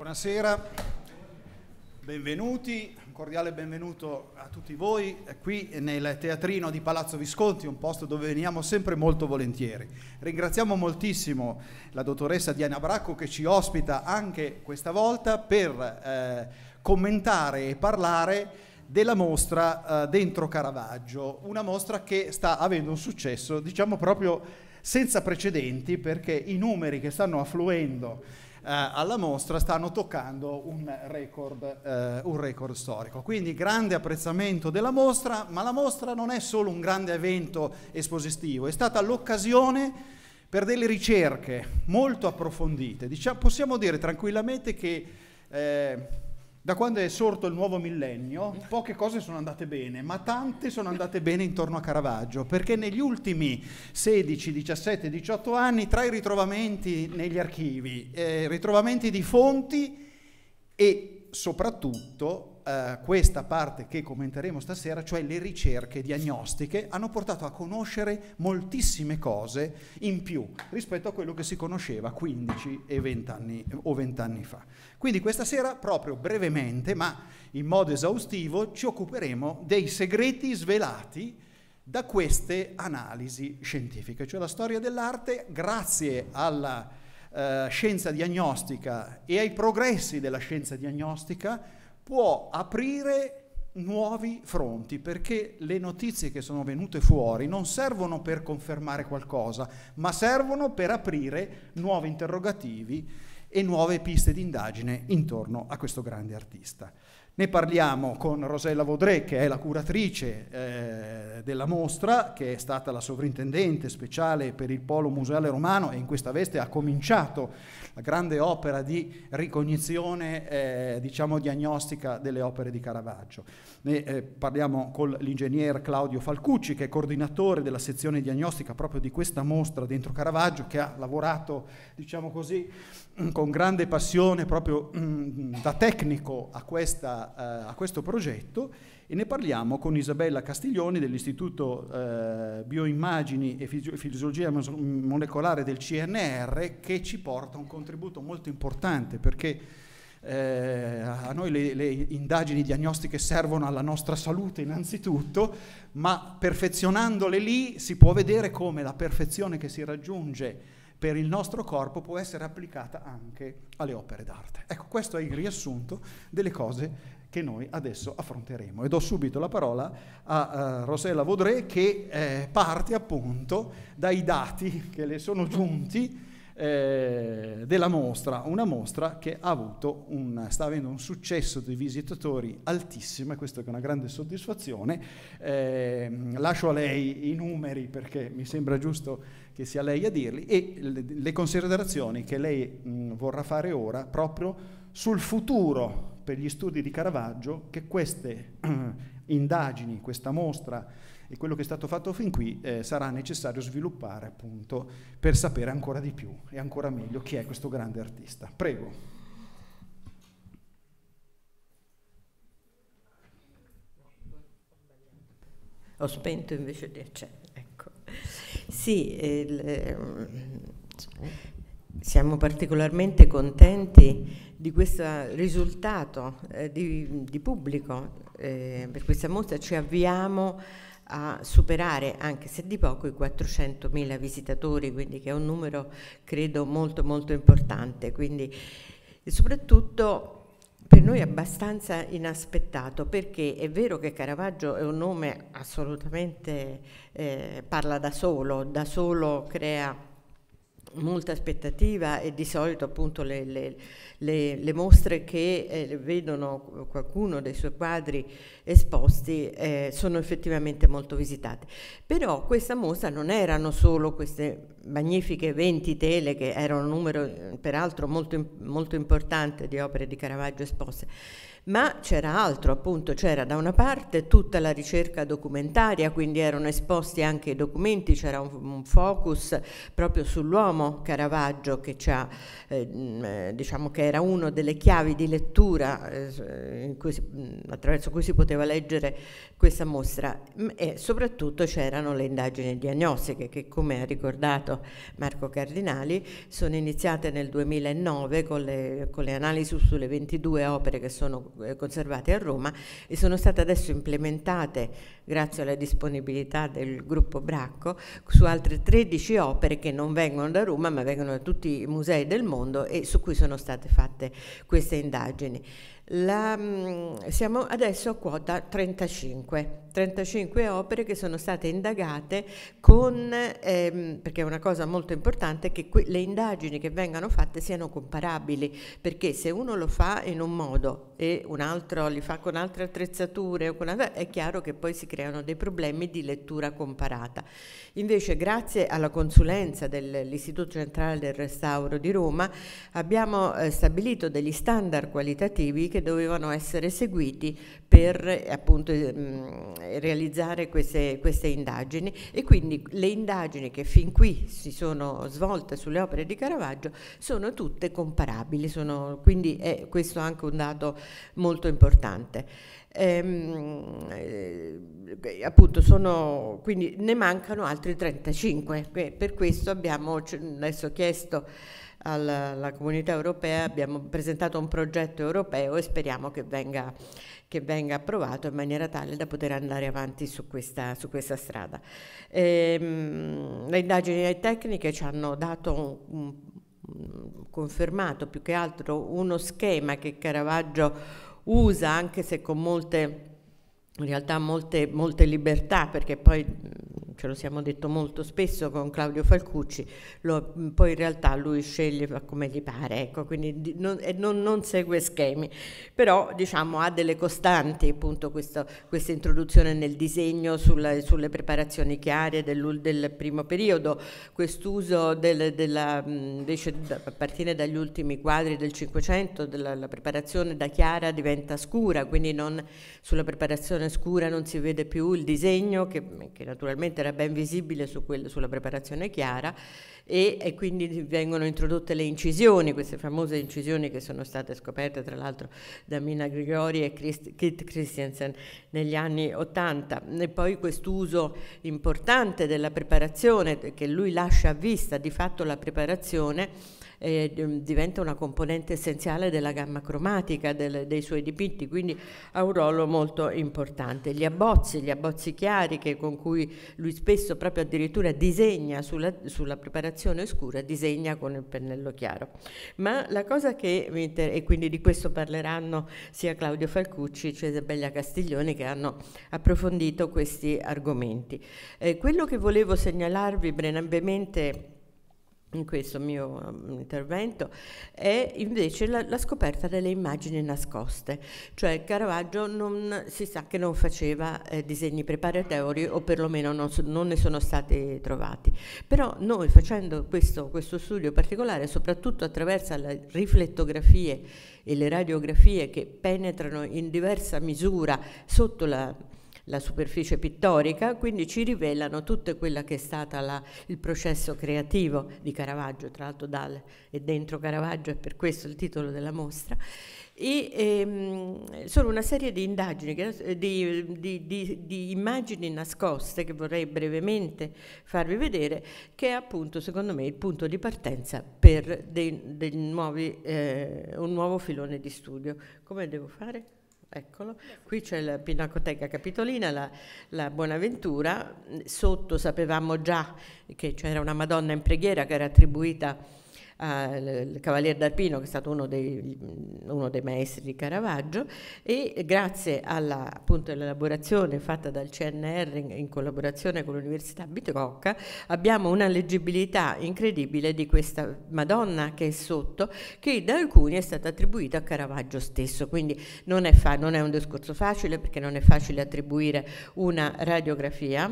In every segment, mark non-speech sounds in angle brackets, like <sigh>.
Buonasera, benvenuti, un cordiale benvenuto a tutti voi qui nel teatrino di Palazzo Visconti, un posto dove veniamo sempre molto volentieri. Ringraziamo moltissimo la dottoressa Diana Bracco che ci ospita anche questa volta per eh, commentare e parlare della mostra eh, Dentro Caravaggio, una mostra che sta avendo un successo, diciamo proprio senza precedenti perché i numeri che stanno affluendo eh, alla mostra stanno toccando un record, eh, un record storico. Quindi grande apprezzamento della mostra, ma la mostra non è solo un grande evento espositivo, è stata l'occasione per delle ricerche molto approfondite. Diciamo, possiamo dire tranquillamente che eh, da quando è sorto il nuovo millennio, poche cose sono andate bene, ma tante sono andate bene intorno a Caravaggio, perché negli ultimi 16, 17, 18 anni, tra i ritrovamenti negli archivi, eh, ritrovamenti di fonti e soprattutto eh, questa parte che commenteremo stasera, cioè le ricerche diagnostiche, hanno portato a conoscere moltissime cose in più rispetto a quello che si conosceva 15 e 20 anni, o 20 anni fa. Quindi questa sera, proprio brevemente, ma in modo esaustivo, ci occuperemo dei segreti svelati da queste analisi scientifiche, cioè la storia dell'arte grazie alla eh, scienza diagnostica e ai progressi della scienza diagnostica può aprire nuovi fronti perché le notizie che sono venute fuori non servono per confermare qualcosa, ma servono per aprire nuovi interrogativi e nuove piste di indagine intorno a questo grande artista. Ne parliamo con Rosella Vaudré, che è la curatrice eh, della mostra, che è stata la sovrintendente speciale per il Polo Museale Romano e in questa veste ha cominciato la grande opera di ricognizione, eh, diciamo, diagnostica delle opere di Caravaggio. Ne eh, parliamo con l'ingegner Claudio Falcucci, che è coordinatore della sezione diagnostica proprio di questa mostra dentro Caravaggio, che ha lavorato, diciamo così, Mm, con grande passione proprio mm, da tecnico a, questa, eh, a, questo progetto e ne parliamo con Isabella Castiglioni dell'Istituto eh, Bioimmagini e Fisiologia Molecolare del CNR che ci porta un contributo molto importante perché eh, a noi le, le, indagini diagnostiche servono alla nostra salute innanzitutto, ma perfezionandole lì si può vedere come la perfezione che si raggiunge per il nostro corpo può essere applicata anche alle opere d'arte. Ecco, questo è il riassunto delle cose che noi adesso affronteremo. E do subito la parola a uh, Rosella Vaudré che eh, parte appunto dai dati che le sono giunti eh, della mostra, una mostra che un, sta avendo un successo di visitatori altissimo e questo è una grande soddisfazione. Eh, lascio a lei i numeri perché mi sembra giusto che sia lei a dirli e le, le considerazioni che lei mh, vorrà fare ora proprio sul futuro per gli studi di Caravaggio che queste <clears throat> indagini, questa mostra e quello che è stato fatto fin qui eh, sarà necessario sviluppare appunto per sapere ancora di più e ancora meglio chi è questo grande artista. Prego. Ho spento invece di accendere. Ecco. Sì, il, eh, siamo particolarmente contenti di questo risultato eh, di, di, pubblico eh, per questa mostra ci avviamo a superare anche se di poco i 400.000 visitatori quindi che è un numero credo molto molto importante quindi, e soprattutto per noi è abbastanza inaspettato perché è vero che Caravaggio è un nome assolutamente eh, parla da solo, da solo crea molta aspettativa e di solito appunto le, le, le, le mostre che eh, vedono qualcuno dei suoi quadri esposti eh, sono effettivamente molto visitate. Però questa mostra non erano solo queste magnifiche 20 tele che erano un numero eh, peraltro molto, molto importante di opere di Caravaggio esposte, ma c'era altro appunto, c'era da una parte tutta la ricerca documentaria, quindi erano esposti anche i documenti, c'era un, un, focus proprio sull'uomo Caravaggio che, ha, ehm, eh, diciamo che era una delle chiavi di lettura eh, cui si, attraverso cui si poteva leggere questa mostra e soprattutto c'erano le indagini diagnostiche che come ha ricordato Marco Cardinali sono iniziate nel 2009 con le, con le analisi sulle 22 opere che sono eh, conservate a Roma e sono state adesso implementate, grazie alla disponibilità del gruppo Bracco, su altre 13 opere che non vengono da Roma ma vengono da tutti i musei del mondo e su cui sono state fatte queste indagini. La, mm, siamo adesso a quota 35, 35 opere che sono state indagate con, ehm, perché è una cosa molto importante, che le indagini che vengano fatte siano comparabili, perché se uno lo fa in un modo e un altro li fa con altre attrezzature, con altre, è chiaro che poi si creano dei problemi di lettura comparata. Invece grazie alla consulenza dell'Istituto Centrale del Restauro di Roma abbiamo eh, stabilito degli standard qualitativi che che dovevano essere seguiti per appunto, mh, realizzare queste, queste indagini e quindi le indagini che fin qui si sono svolte sulle opere di Caravaggio sono tutte comparabili, sono, quindi è questo anche un dato molto importante. Ehm, eh, appunto sono, quindi ne mancano altri 35, eh, per questo abbiamo adesso chiesto alla, alla comunità europea, abbiamo presentato un progetto europeo e speriamo che venga, che venga approvato in maniera tale da poter andare avanti su questa, su questa strada. E, ehm, mh, le indagini tecniche ci hanno dato un, un confermato più che altro uno schema che Caravaggio usa anche se con molte in realtà molte, molte libertà perché poi ce lo siamo detto molto spesso con Claudio Falcucci, lo, mm, poi in realtà lui sceglie come gli pare, ecco, quindi non, eh, non, non segue schemi, però diciamo, ha delle costanti, appunto questo, questa introduzione nel disegno sulla, sulle preparazioni chiare del, del primo periodo, quest'uso del, della, mm, invece a partire dagli ultimi quadri del Cinquecento, la preparazione da chiara diventa scura, quindi non, sulla preparazione scura non si vede più il disegno che, che naturalmente era maniera ben visibile su quel, sulla preparazione chiara e, e, quindi vengono introdotte le incisioni, queste famose incisioni che sono state scoperte tra l'altro da Mina Grigori e Christ, Kit Christiansen negli anni 80 e poi quest'uso importante della preparazione che lui lascia a vista di fatto la preparazione eh, mm, diventa una componente essenziale della gamma cromatica del, dei suoi dipinti, quindi ha un ruolo molto importante. Gli abbozzi, gli abbozzi chiari che, con cui lui spesso proprio addirittura disegna sulla, sulla preparazione scura, disegna con il pennello chiaro. Ma la cosa che mi interessa, e quindi di questo parleranno sia Claudio Falcucci sia Isabella Castiglione che hanno approfondito questi argomenti. Eh, quello che volevo segnalarvi brevemente in questo mio mm, intervento è invece la, la, scoperta delle immagini nascoste, cioè Caravaggio non, si sa che non faceva eh, disegni preparatori o perlomeno non, non, ne sono stati trovati, però noi facendo questo, questo studio particolare soprattutto attraverso le riflettografie e le radiografie che penetrano in diversa misura sotto la la superficie pittorica, quindi ci rivelano tutto quello che è stato il processo creativo di Caravaggio, tra l'altro dal e dentro Caravaggio, è per questo il titolo della mostra, e ehm, sono una serie di indagini, eh, di, di, di, di, immagini nascoste che vorrei brevemente farvi vedere, che è appunto secondo me il punto di partenza per dei, dei nuovi, eh, un nuovo filone di studio. Come devo fare? Eccolo, qui c'è la Pinacoteca Capitolina, la, la, Buonaventura, sotto sapevamo già che c'era una Madonna in preghiera che era attribuita a eh, il Cavalier d'Arpino che è stato uno dei, uno dei, maestri di Caravaggio e grazie all'elaborazione fatta dal CNR in, in collaborazione con l'Università Bitocca abbiamo una leggibilità incredibile di questa Madonna che è sotto che da alcuni è stata attribuita a Caravaggio stesso quindi non è, non è un discorso facile perché non è facile attribuire una radiografia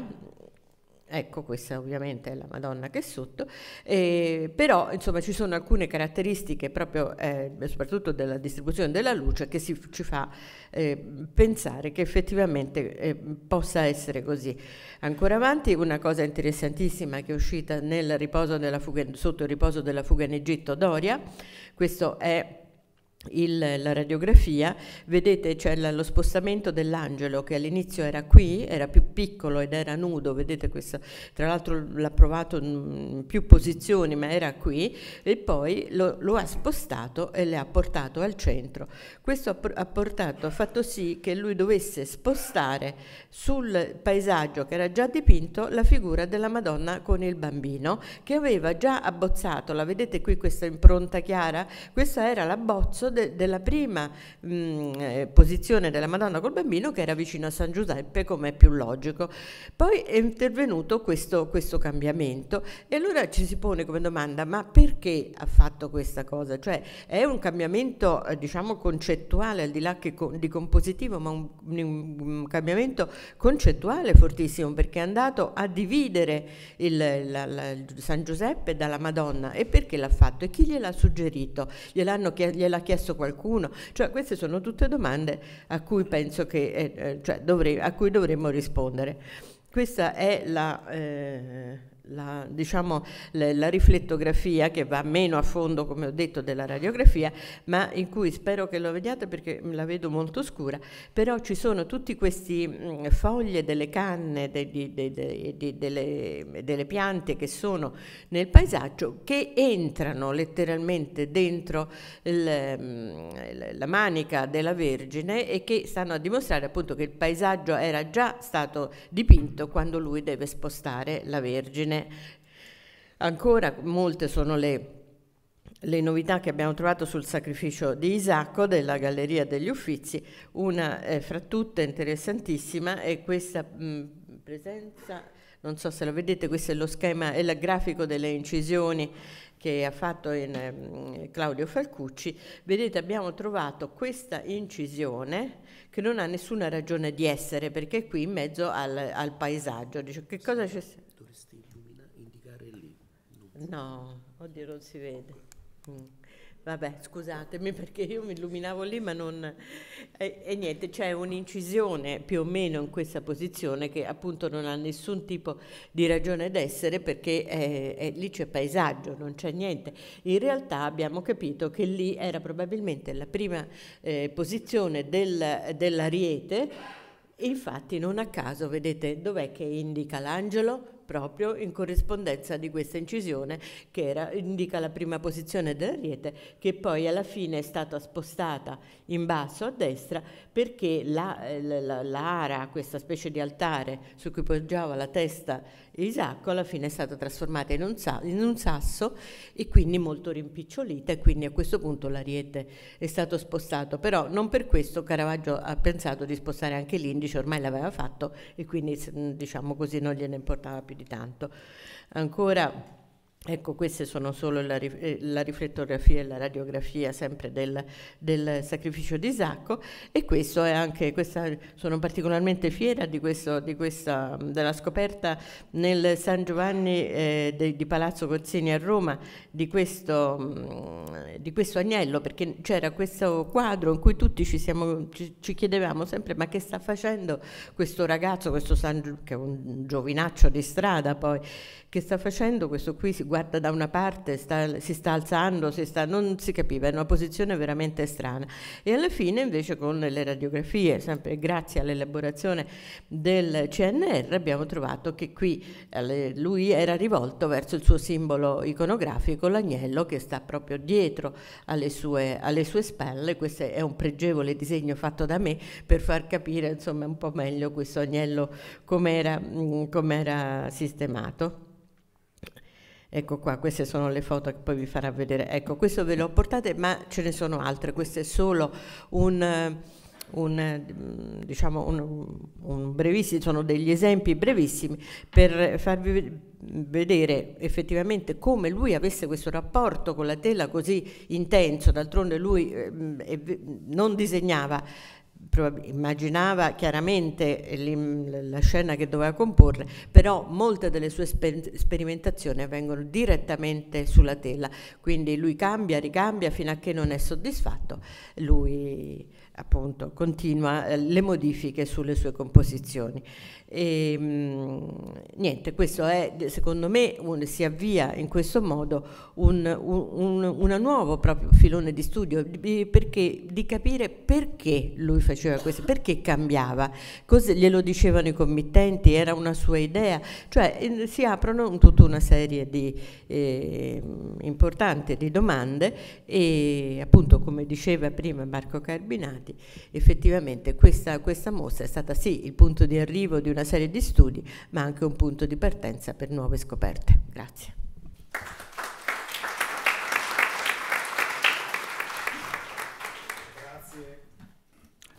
Ecco, questa ovviamente è la Madonna che è sotto, eh, però insomma ci sono alcune caratteristiche proprio eh, soprattutto della distribuzione della luce che si, ci fa eh, pensare che effettivamente eh, possa essere così. Ancora avanti una cosa interessantissima che è uscita nel riposo della fuga, sotto il riposo della fuga in Egitto, Doria, questo è il, la radiografia, vedete c'è lo spostamento dell'angelo che all'inizio era qui, era più piccolo ed era nudo, vedete questo, tra l'altro l'ha provato in più posizioni ma era qui e poi lo, lo ha spostato e le ha portato al centro. Questo ha, ha, portato, ha fatto sì che lui dovesse spostare sul paesaggio che era già dipinto la figura della Madonna con il bambino che aveva già abbozzato, la vedete qui questa impronta chiara? Questa era l'abbozzo de della prima mh, eh, posizione della Madonna col bambino che era vicino a San Giuseppe come è più logico. Poi è intervenuto questo, questo cambiamento e allora ci si pone come domanda ma perché ha fatto questa cosa? Cioè è un cambiamento eh, diciamo concettuale al di là che co di compositivo ma un, un, un, cambiamento concettuale fortissimo perché è andato a dividere il, la, la, San Giuseppe dalla Madonna e perché l'ha fatto e chi gliel'ha suggerito? Gliel'ha chiesto chiesto qualcuno? Cioè queste sono tutte domande a cui, penso che, eh, eh cioè dovrei, a cui dovremmo rispondere. Questa è la... Eh, la, diciamo, la, la, riflettografia che va meno a fondo, come ho detto, della radiografia, ma in cui spero che lo vediate perché la vedo molto scura, però ci sono tutti questi mh, foglie delle canne, de, de, de, delle, delle, piante che sono nel paesaggio che entrano letteralmente dentro il, mh, la manica della Vergine e che stanno a dimostrare appunto che il paesaggio era già stato dipinto quando lui deve spostare la Vergine Ancora molte sono le, le novità che abbiamo trovato sul sacrificio di Isacco della Galleria degli Uffizi, una eh, fra tutte interessantissima è questa mh, mm, presenza, non so se la vedete, questo è lo schema, è il grafico delle incisioni che ha fatto in, eh, Claudio Falcucci, vedete abbiamo trovato questa incisione che non ha nessuna ragione di essere perché è qui in mezzo al, al paesaggio, dice che cosa c'è? Turistica. No, oddio non si vede. Mm. Vabbè, scusatemi <laughs> perché io mi illuminavo lì, ma non... E, e niente, c'è un'incisione più o meno in questa posizione che appunto non ha nessun tipo di ragione d'essere perché è, eh, è, eh, lì c'è paesaggio, non c'è niente. In realtà abbiamo capito che lì era probabilmente la prima eh, posizione del, dell'ariete, infatti non a caso, vedete dov'è che indica l'angelo? proprio in corrispondenza di questa incisione che era, indica la prima posizione dell'ariete che poi alla fine è stata spostata in basso a destra perché l'ara, eh, la, la, la questa specie di altare su cui poggiava la testa Isacco alla fine è stata trasformata in un, in un sasso e quindi molto rimpicciolita e quindi a questo punto l'ariete è stato spostato, però non per questo Caravaggio ha pensato di spostare anche l'indice, ormai l'aveva fatto e quindi diciamo così non gliene importava più di tanto. Ancora Ecco, queste sono solo la, eh, la, riflettografia e la radiografia sempre del, del sacrificio di Isacco e questo è anche, questa, sono particolarmente fiera di questo, di questa, della scoperta nel San Giovanni eh, de, di Palazzo Corsini a Roma di questo, mm, di questo agnello, perché c'era questo quadro in cui tutti ci, siamo, ci, ci, chiedevamo sempre ma che sta facendo questo ragazzo, questo San, che è un giovinaccio di strada poi, che sta facendo questo qui guarda da una parte, sta, si sta alzando, si sta, non si capiva, è una posizione veramente strana. E alla fine invece con le radiografie, sempre grazie all'elaborazione del CNR, abbiamo trovato che qui eh, lui era rivolto verso il suo simbolo iconografico, l'agnello che sta proprio dietro alle sue, alle sue spalle. Questo è un pregevole disegno fatto da me per far capire insomma un po' meglio questo agnello come mm, era sistemato. Ecco qua, queste sono le foto che poi vi farà vedere. Ecco, questo ve le portate, ma ce ne sono altre. Questo è solo un, un, diciamo un, un brevissimo, sono degli esempi brevissimi per farvi vedere effettivamente come lui avesse questo rapporto con la tela così intenso. D'altronde lui eh, non disegnava immaginava chiaramente la scena che doveva comporre, però molte delle sue sper sperimentazioni avvengono direttamente sulla tela, quindi lui cambia, ricambia fino a che non è soddisfatto, lui appunto continua eh, le modifiche sulle sue composizioni. E, ehm, mh, niente, questo è secondo me un, si avvia in questo modo un, un, un nuovo proprio filone di studio di, perché, di capire perché lui faceva questo, perché cambiava, cosa glielo dicevano i committenti, era una sua idea, cioè si aprono tutta una serie di eh, importanti di domande e appunto come diceva prima Marco Carbinati effettivamente questa, questa mostra è stata sì il punto di arrivo di una una serie di studi, ma anche un punto di partenza per nuove scoperte. Grazie.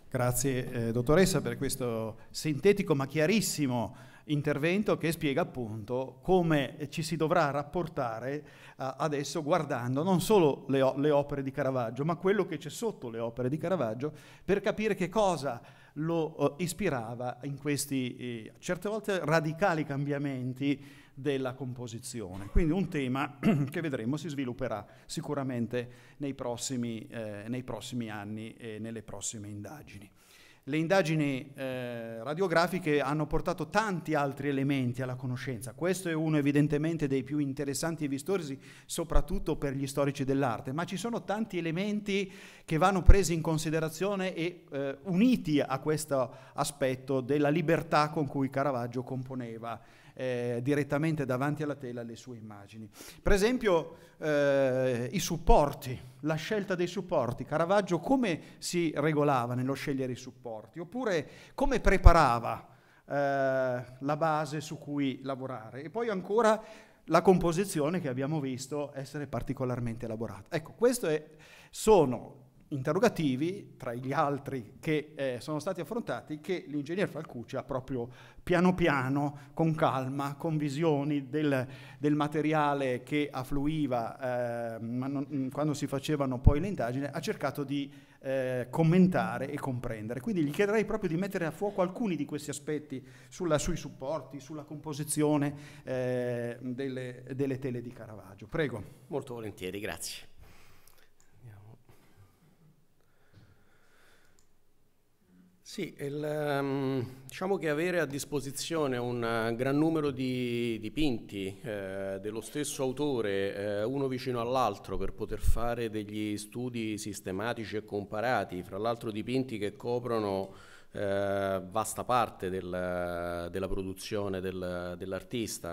Grazie, eh, dottoressa per questo sintetico ma chiarissimo intervento che spiega appunto come ci si dovrà rapportare uh, adesso guardando non solo le, le opere di Caravaggio, ma quello che c'è sotto le opere di Caravaggio per capire che cosa lo eh, ispirava in questi eh, certe volte radicali cambiamenti della composizione. Quindi un tema <clears throat> che vedremo si svilupperà sicuramente nei prossimi, eh, nei prossimi anni e nelle prossime indagini. Le indagini eh, radiografiche hanno portato tanti altri elementi alla conoscenza. Questo è uno evidentemente dei più interessanti e vistosi, soprattutto per gli storici dell'arte, ma ci sono tanti elementi che vanno presi in considerazione e eh, uniti a questo aspetto della libertà con cui Caravaggio componeva eh, direttamente davanti alla tela le sue immagini. Per esempio eh, i supporti, la scelta dei supporti, Caravaggio come si regolava nello scegliere i supporti, oppure come preparava eh, la base su cui lavorare e poi ancora la composizione che abbiamo visto essere particolarmente elaborata. Ecco, queste sono interrogativi, tra gli altri che eh, sono stati affrontati, che l'ingegner Falcucci ha proprio piano piano, con calma, con visioni del, del materiale che affluiva eh, non, mm, quando si facevano poi le indagini, ha cercato di eh, commentare e comprendere. Quindi gli chiederei proprio di mettere a fuoco alcuni di questi aspetti sulla, sui supporti, sulla composizione eh, delle, delle tele di Caravaggio. Prego. Molto volentieri, grazie. Sì, il, ehm, diciamo che avere a disposizione un eh, gran numero di dipinti eh, dello stesso autore, eh, uno vicino all'altro, per poter fare degli studi sistematici e comparati, fra l'altro dipinti che coprono eh, vasta parte del, della produzione del, dell'artista,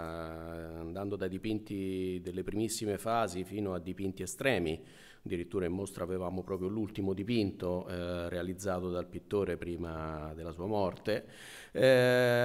andando da dipinti delle primissime fasi fino a dipinti estremi addirittura in mostra avevamo proprio l'ultimo dipinto eh, realizzato dal pittore prima della sua morte eh,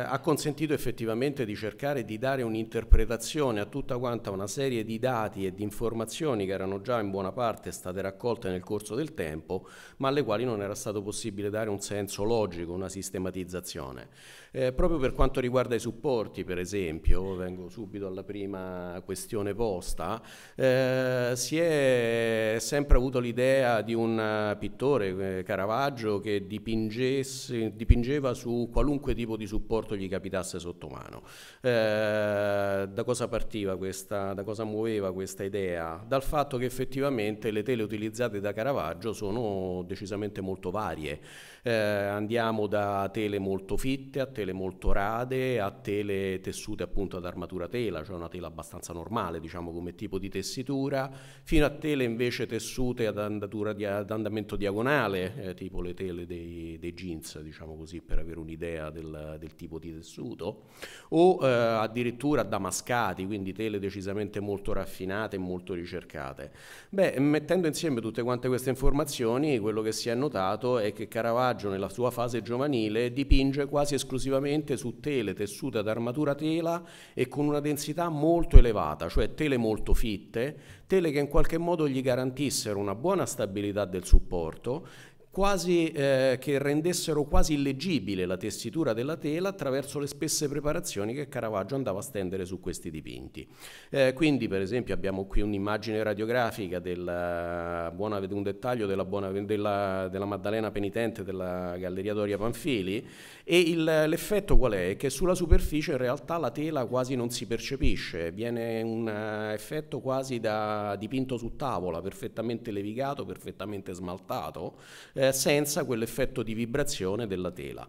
ha consentito effettivamente di cercare di dare un'interpretazione a tutta quanta una serie di dati e di informazioni che erano già in buona parte state raccolte nel corso del tempo, ma alle quali non era stato possibile dare un senso logico, una sistematizzazione. Eh, proprio per quanto riguarda i supporti, per esempio, vengo subito alla prima questione posta, eh, si è sempre avuto l'idea di un pittore, eh, Caravaggio, che dipingesse, dipingeva su qualunque tipo di supporto gli capitasse sotto mano. Eh, da cosa partiva questa, da cosa muoveva questa idea? Dal fatto che effettivamente le tele utilizzate da Caravaggio sono decisamente molto varie. Eh, andiamo da tele molto fitte a tele molto rade a tele tessute appunto ad armatura tela, cioè una tela abbastanza normale diciamo come tipo di tessitura, fino a tele invece tessute ad, di, ad andamento diagonale, eh, tipo le tele dei, dei, jeans diciamo così per avere un'idea del, del, tipo di tessuto, o eh, addirittura damascati, quindi tele decisamente molto raffinate e molto ricercate. Beh, mettendo insieme tutte quante queste informazioni, quello che si è notato è che Caravaggio coraggio nella sua fase giovanile, dipinge quasi esclusivamente su tele tessute ad armatura tela e con una densità molto elevata, cioè tele molto fitte, tele che in qualche modo gli garantissero una buona stabilità del supporto quasi, eh, che rendessero quasi illeggibile la tessitura della tela attraverso le spesse preparazioni che Caravaggio andava a stendere su questi dipinti. Eh, quindi per esempio abbiamo qui un'immagine radiografica della eh, buona, un dettaglio della, buona, della, della Maddalena penitente della Galleria Doria Panfili e l'effetto qual è? Che sulla superficie in realtà la tela quasi non si percepisce, viene un eh, effetto quasi da dipinto su tavola, perfettamente levigato, perfettamente smaltato. Eh, senza quell'effetto di vibrazione della tela.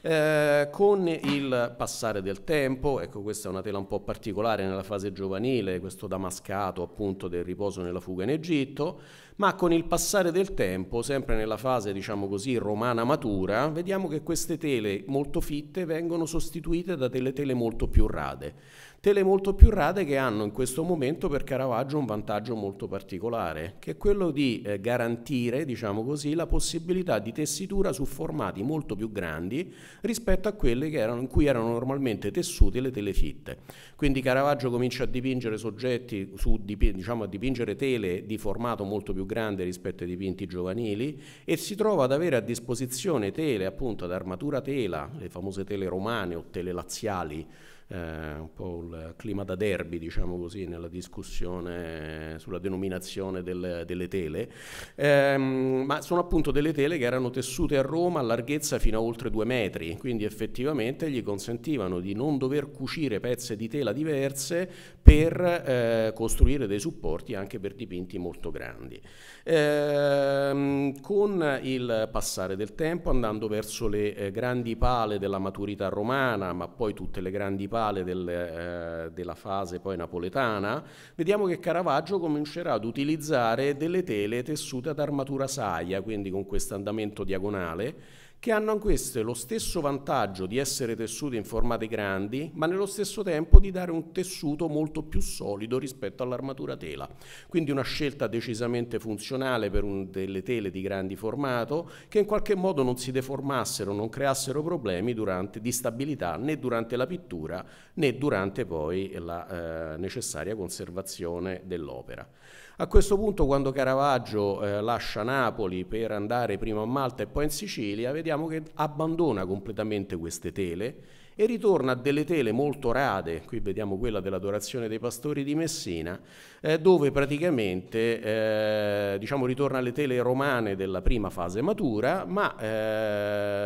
Eh, con il passare del tempo, ecco questa è una tela un po' particolare nella fase giovanile, questo damascato appunto del riposo nella fuga in Egitto, ma con il passare del tempo, sempre nella fase diciamo così romana matura, vediamo che queste tele molto fitte vengono sostituite da delle tele molto più rade tele molto più rade che hanno in questo momento per Caravaggio un vantaggio molto particolare, che è quello di eh, garantire, diciamo così, la possibilità di tessitura su formati molto più grandi rispetto a quelli erano, in cui erano normalmente tessute le tele fitte. Quindi Caravaggio comincia a dipingere soggetti, su, diciamo a dipingere tele di formato molto più grande rispetto ai dipinti giovanili e si trova ad avere a disposizione tele appunto ad armatura tela, le famose tele romane o tele laziali, eh, un po' il clima da derby, diciamo così, nella discussione sulla denominazione del, delle tele, eh, ma sono appunto delle tele che erano tessute a Roma a larghezza fino a oltre due metri, quindi effettivamente gli consentivano di non dover cucire pezzi di tela candela diverse per eh, costruire dei supporti anche per dipinti molto grandi. Ehm, con il passare del tempo, andando verso le eh, grandi pale della maturità romana, ma poi tutte le grandi pale del, eh, della fase poi napoletana, vediamo che Caravaggio comincerà ad utilizzare delle tele tessute ad armatura saia, quindi con questo andamento diagonale, che hanno queste lo stesso vantaggio di essere tessuti in formati grandi, ma nello stesso tempo di dare un tessuto molto più solido rispetto all'armatura tela. Quindi una scelta decisamente funzionale per delle tele di grandi formato che in qualche modo non si deformassero, non creassero problemi durante, di stabilità né durante la pittura né durante poi la eh, necessaria conservazione dell'opera. A questo punto quando Caravaggio eh, lascia Napoli per andare prima a Malta e poi in Sicilia, vediamo che abbandona completamente queste tele e ritorna a delle tele molto rade, qui vediamo quella dell'adorazione dei pastori di Messina, eh, dove praticamente eh, diciamo, ritorna alle tele romane della prima fase matura, ma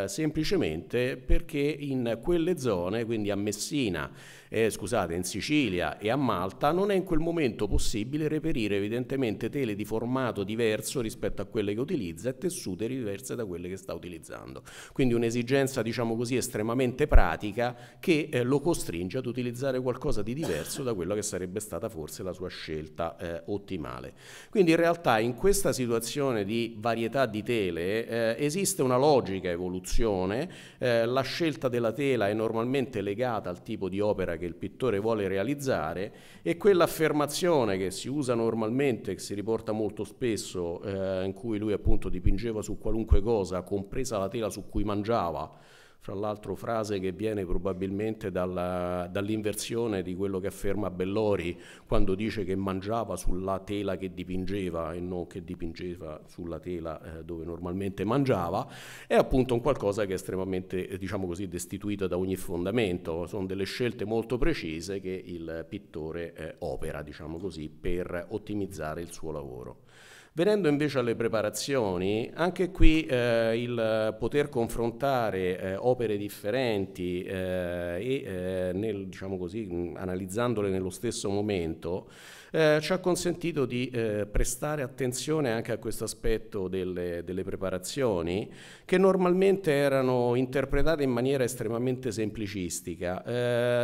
eh, semplicemente perché in quelle zone, quindi a Messina, eh, scusate, in Sicilia e a Malta, non è in quel momento possibile reperire evidentemente tele di formato diverso rispetto a quelle che utilizza e tessute diverse da quelle che sta utilizzando. Quindi un'esigenza, diciamo così, estremamente pratica che eh, lo costringe ad utilizzare qualcosa di diverso da quella che sarebbe stata forse la sua scelta eh, ottimale. Quindi in realtà in questa situazione di varietà di tele eh, esiste una logica evoluzione, eh, la scelta della tela è normalmente legata al tipo di opera che che il pittore vuole realizzare e quell'affermazione che si usa normalmente, che si riporta molto spesso, eh, in cui lui appunto dipingeva su qualunque cosa, compresa la tela su cui mangiava, fra l'altro frase che viene probabilmente dall'inversione di quello che afferma Bellori quando dice che mangiava sulla tela che dipingeva e non che dipingeva sulla tela eh, dove normalmente mangiava, è appunto un qualcosa che è estremamente, eh, diciamo così, destituito da ogni fondamento, sono delle scelte molto precise che il pittore eh, opera, diciamo così, per ottimizzare il suo lavoro. Venendo invece alle preparazioni, anche qui eh, il poter confrontare eh, opere differenti eh, e eh, nel, diciamo così, analizzandole nello stesso momento, eh, ci ha consentito di eh, prestare attenzione anche a questo aspetto delle, delle preparazioni che normalmente erano interpretate in maniera estremamente semplicistica.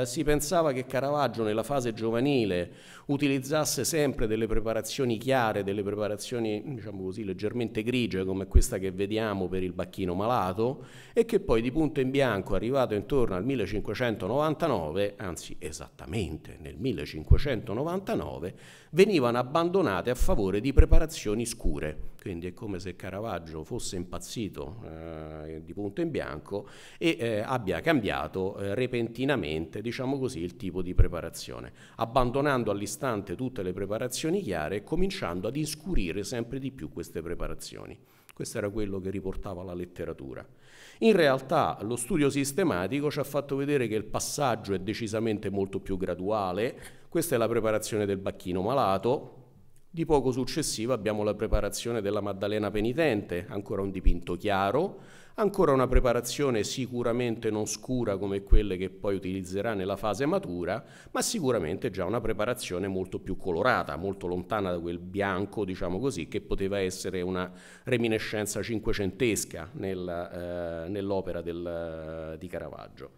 Eh, si pensava che Caravaggio nella fase giovanile utilizzasse sempre delle preparazioni chiare, delle preparazioni diciamo così, leggermente grigie come questa che vediamo per il bacchino malato e che poi di punto in bianco arrivato intorno al 1599, anzi esattamente nel 1599, venivano abbandonate a favore di preparazioni scure. Quindi è come se Caravaggio fosse impazzito eh, di punto in bianco e eh, abbia cambiato eh, repentinamente, diciamo così, il tipo di preparazione, abbandonando all'istante tutte le preparazioni chiare e cominciando ad inscurire sempre di più queste preparazioni. Questo era quello che riportava la letteratura. In realtà lo studio sistematico ci ha fatto vedere che il passaggio è decisamente molto più graduale, questa è la preparazione del bacchino malato, di poco successivo abbiamo la preparazione della Maddalena penitente, ancora un dipinto chiaro, Ancora una preparazione sicuramente non scura come quelle che poi utilizzerà nella fase matura, ma sicuramente già una preparazione molto più colorata, molto lontana da quel bianco, diciamo così, che poteva essere una reminiscenza cinquecentesca nel, eh, nell'opera del, eh, di Caravaggio.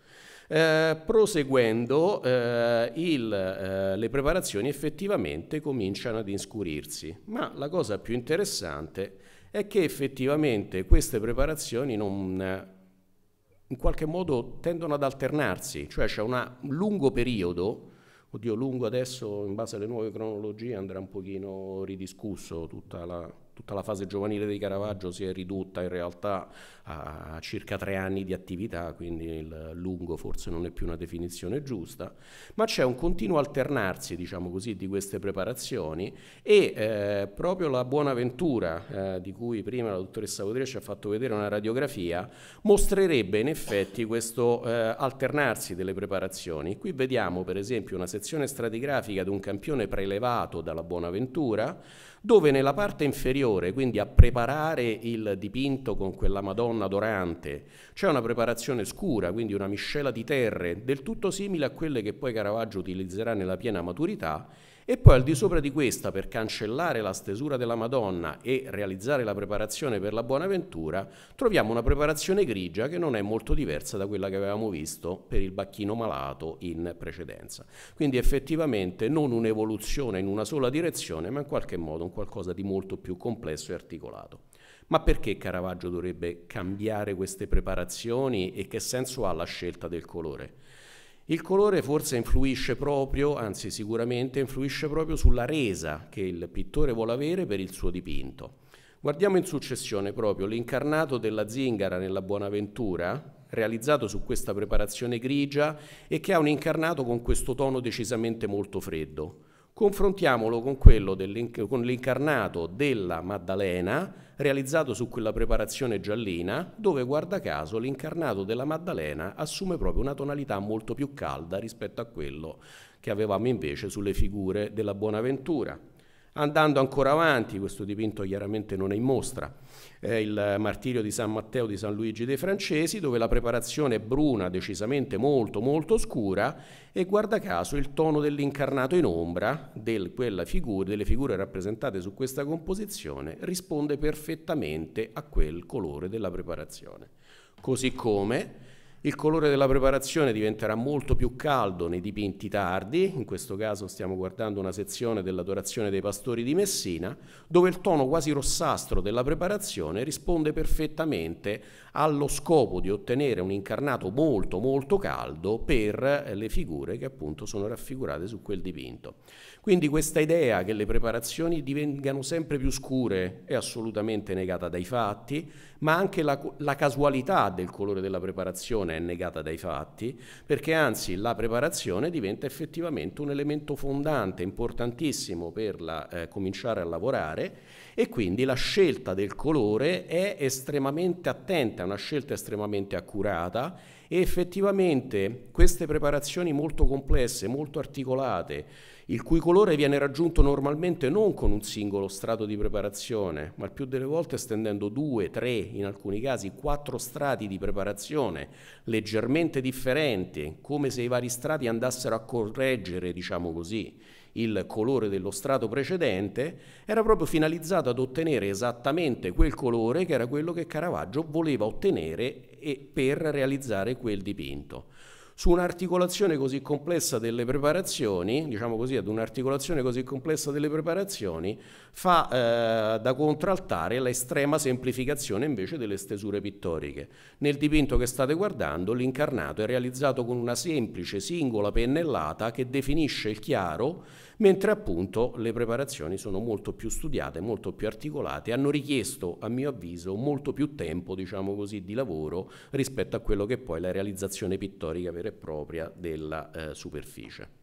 Eh, proseguendo, eh, il, eh, le preparazioni effettivamente cominciano ad inscurirsi, ma la cosa più interessante è è che effettivamente queste preparazioni non, eh, in qualche modo tendono ad alternarsi, cioè c'è un lungo periodo, oddio lungo adesso in base alle nuove cronologie andrà un pochino ridiscusso tutta la tutta la fase giovanile di Caravaggio si è ridotta in realtà a circa tre anni di attività, quindi il lungo forse non è più una definizione giusta, ma c'è un continuo alternarsi, diciamo così, di queste preparazioni e eh, proprio la Buonaventura, eh, di cui prima la dottoressa Podria ci ha fatto vedere una radiografia, mostrerebbe in effetti questo eh, alternarsi delle preparazioni. Qui vediamo per esempio una sezione stratigrafica di un campione prelevato dalla Buonaventura, dove nella parte inferiore, quindi a preparare il dipinto con quella Madonna dorante, c'è una preparazione scura, quindi una miscela di terre, del tutto simile a quelle che poi Caravaggio utilizzerà nella piena maturità, e poi al di sopra di questa, per cancellare la stesura della Madonna e realizzare la preparazione per la Buonaventura, troviamo una preparazione grigia che non è molto diversa da quella che avevamo visto per il bacchino malato in precedenza. Quindi effettivamente non un'evoluzione in una sola direzione, ma in qualche modo un qualcosa di molto più complesso e articolato. Ma perché Caravaggio dovrebbe cambiare queste preparazioni e che senso ha la scelta del colore? Il colore forse influisce proprio, anzi sicuramente influisce proprio sulla resa che il pittore vuole avere per il suo dipinto. Guardiamo in successione proprio l'incarnato della zingara nella Buonaventura, realizzato su questa preparazione grigia e che ha un incarnato con questo tono decisamente molto freddo. Confrontiamolo con, con l'incarnato della Maddalena, realizzato su quella preparazione giallina, dove guarda caso l'incarnato della Maddalena assume proprio una tonalità molto più calda rispetto a quello che avevamo invece sulle figure della Buonaventura. Andando ancora avanti, questo dipinto chiaramente non è in mostra, è il martirio di San Matteo di San Luigi dei Francesi, dove la preparazione è bruna, decisamente molto molto scura, e guarda caso il tono dell'incarnato in ombra del, figura, delle figure rappresentate su questa composizione risponde perfettamente a quel colore della preparazione. Così come il colore della preparazione diventerà molto più caldo nei dipinti tardi, in questo caso stiamo guardando una sezione dell'adorazione dei pastori di Messina, dove il tono quasi rossastro della preparazione risponde perfettamente allo scopo di ottenere un incarnato molto molto caldo per eh, le figure che appunto sono raffigurate su quel dipinto. Quindi questa idea che le preparazioni divengano sempre più scure è assolutamente negata dai fatti, ma anche la, la casualità del colore della preparazione è negata dai fatti, perché anzi la preparazione diventa effettivamente un elemento fondante, importantissimo per la, eh, cominciare a lavorare e quindi la scelta del colore è estremamente attenta, è una scelta estremamente accurata e effettivamente queste preparazioni molto complesse, molto articolate, il cui colore viene raggiunto normalmente non con un singolo strato di preparazione, ma il più delle volte estendendo due, tre, in alcuni casi quattro strati di preparazione leggermente differenti, come se i vari strati andassero a correggere, diciamo così, il colore dello strato precedente, era proprio finalizzato ad ottenere esattamente quel colore che era quello che Caravaggio voleva ottenere per realizzare quel dipinto su un'articolazione così complessa delle preparazioni, diciamo così, ad un'articolazione così complessa delle preparazioni, fa eh, da contraltare l'estrema semplificazione invece delle stesure pittoriche. Nel dipinto che state guardando, l'incarnato è realizzato con una semplice singola pennellata che definisce il chiaro mentre appunto le preparazioni sono molto più studiate, molto più articolate, hanno richiesto a mio avviso molto più tempo diciamo così, di lavoro rispetto a quello che poi la realizzazione pittorica vera e propria della eh, superficie.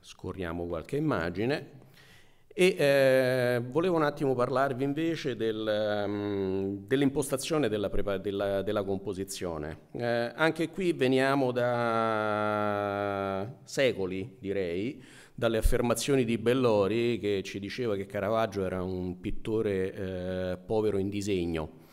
Scorriamo qualche immagine. E eh, volevo un attimo parlarvi invece del, um, dell'impostazione della, prepa- della, della composizione. Eh, anche qui veniamo da secoli, direi, dalle affermazioni di Bellori che ci diceva che Caravaggio era un pittore eh, povero in disegno.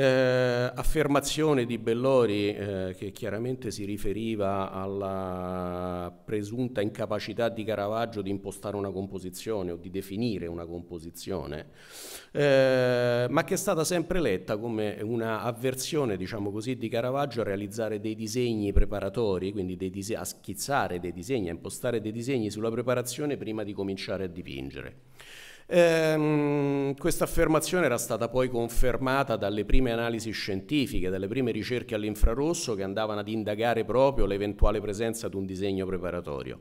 Eh, affermazione di Bellori eh, che chiaramente si riferiva alla presunta incapacità di Caravaggio di impostare una composizione o di definire una composizione, eh, ma che è stata sempre letta come una avversione, diciamo così, di Caravaggio a realizzare dei disegni preparatori, quindi dise- a schizzare dei disegni, a impostare dei disegni sulla preparazione prima di cominciare a dipingere. Ehm, questa affermazione era stata poi confermata dalle prime analisi scientifiche, dalle prime ricerche all'infrarosso che andavano ad indagare proprio l'eventuale presenza di un disegno preparatorio.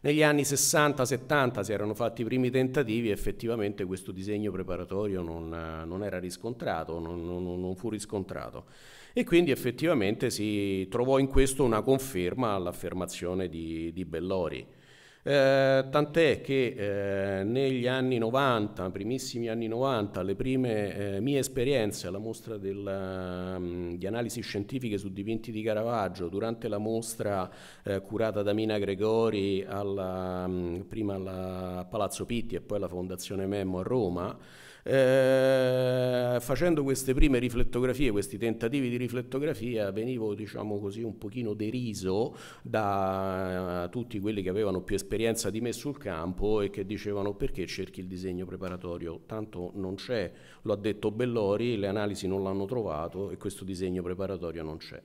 Negli anni 60-70 si erano fatti i primi tentativi e effettivamente questo disegno preparatorio non, non era riscontrato, non, non, non fu riscontrato e quindi effettivamente si trovò in questo una conferma all'affermazione di, di Bellori. Eh, tant'è che eh, negli anni 90, primissimi anni 90, le prime eh, mie esperienze alla mostra del, um, di analisi scientifiche su dipinti di Caravaggio, durante la mostra eh, curata da Mina Gregori alla, um, prima a Palazzo Pitti e poi alla Fondazione Memmo a Roma, eh, facendo queste prime riflettografie, questi tentativi di riflettografia, venivo diciamo così un pochino deriso da eh, tutti quelli che avevano più esperienza di me sul campo e che dicevano perché cerchi il disegno preparatorio, tanto non c'è, lo ha detto Bellori, le analisi non l'hanno trovato e questo disegno preparatorio non c'è.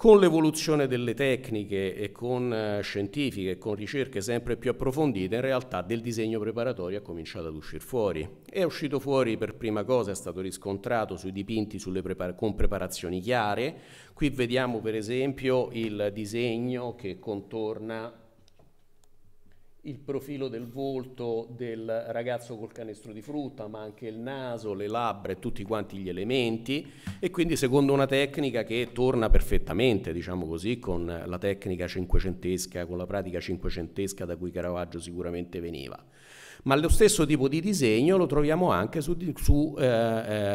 Con l'evoluzione delle tecniche e con eh, scientifiche e con ricerche sempre più approfondite, in realtà del disegno preparatorio è cominciato ad uscire fuori. È uscito fuori per prima cosa, è stato riscontrato sui dipinti prepar con preparazioni chiare. Qui vediamo per esempio il disegno che contorna il profilo del volto del ragazzo col canestro di frutta, ma anche il naso, le labbra e tutti quanti gli elementi e quindi secondo una tecnica che torna perfettamente, diciamo così, con la tecnica cinquecentesca, con la pratica cinquecentesca da cui Caravaggio sicuramente veniva. Ma lo stesso tipo di disegno lo troviamo anche su, su eh,